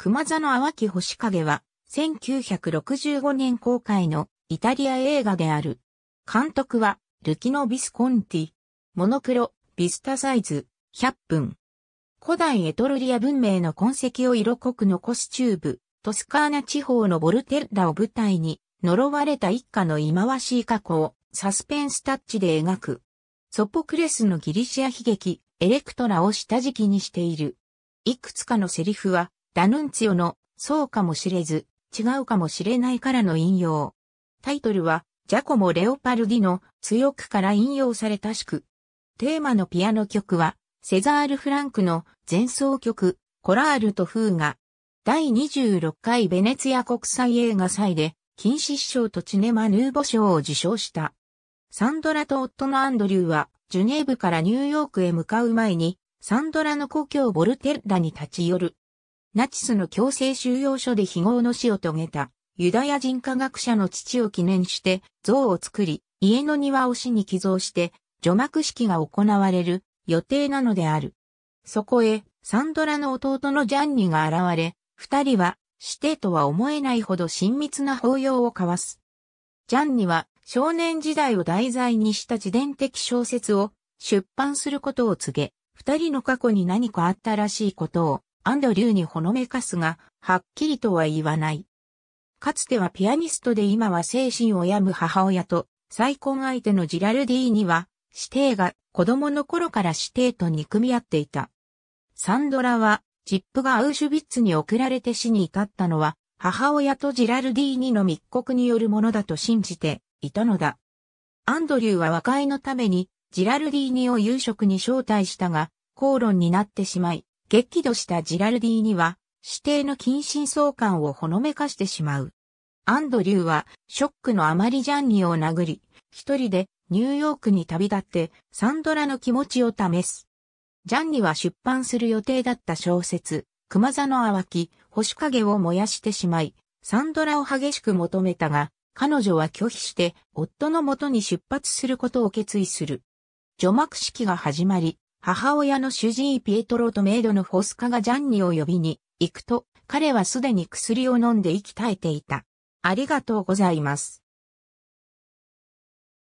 熊座の淡き星影は、1965年公開のイタリア映画である。監督は、ルキノ・ビスコンティ。モノクロ、ビスタサイズ、100分。古代エトルリア文明の痕跡を色濃く残す中部、トスカーナ地方のボルテッラを舞台に、呪われた一家の忌まわしい過去をサスペンスタッチで描く。ソポクレスのギリシア悲劇、エレクトラを下敷きにしている。いくつかのセリフは、ダヌンツィオの、そうかもしれず、違うかもしれないからの引用。タイトルは、ジャコモ・レオパルディの強くから引用されたく。テーマのピアノ曲は、セザール・フランクの前奏曲、コラールとフーガ。第26回ベネツィア国際映画祭で、金獅子賞とチネマ・ヌーボ賞を受賞した。サンドラと夫のアンドリューは、ジュネーブからニューヨークへ向かう前に、サンドラの故郷ボルテッラに立ち寄る。ナチスの強制収容所で非業の死を遂げた、ユダヤ人科学者の父を記念して像を作り、家の庭を死に寄贈して、除幕式が行われる予定なのである。そこへ、サンドラの弟のジャンニが現れ、二人は、死てとは思えないほど親密な抱擁を交わす。ジャンニは、少年時代を題材にした自伝的小説を出版することを告げ、二人の過去に何かあったらしいことをアンドリューにほのめかすが、はっきりとは言わない。かつてはピアニストで今は精神を病む母親と、再婚相手のジラルディーには、師弟が子供の頃から師弟と憎み合っていた。サンドラは、チップがアウシュビッツに送られて死に至ったのは、母親とジラルディーニの密告によるものだと信じていたのだ。アンドリューは和解のために、ジラルディーニを夕食に招待したが、口論になってしまい、激怒したジラルディには、指定の近親相関をほのめかしてしまう。アンドリューは、ショックのあまりジャンニを殴り、一人でニューヨークに旅立って、サンドラの気持ちを試す。ジャンニは出版する予定だった小説、熊座の淡き、星影を燃やしてしまい、サンドラを激しく求めたが、彼女は拒否して、夫の元に出発することを決意する。除幕式が始まり、母親の主治医ピエトロとメイドのフォスカがジャンニを呼びに行くと、彼はすでに薬を飲んで息絶えていた。ありがとうございます。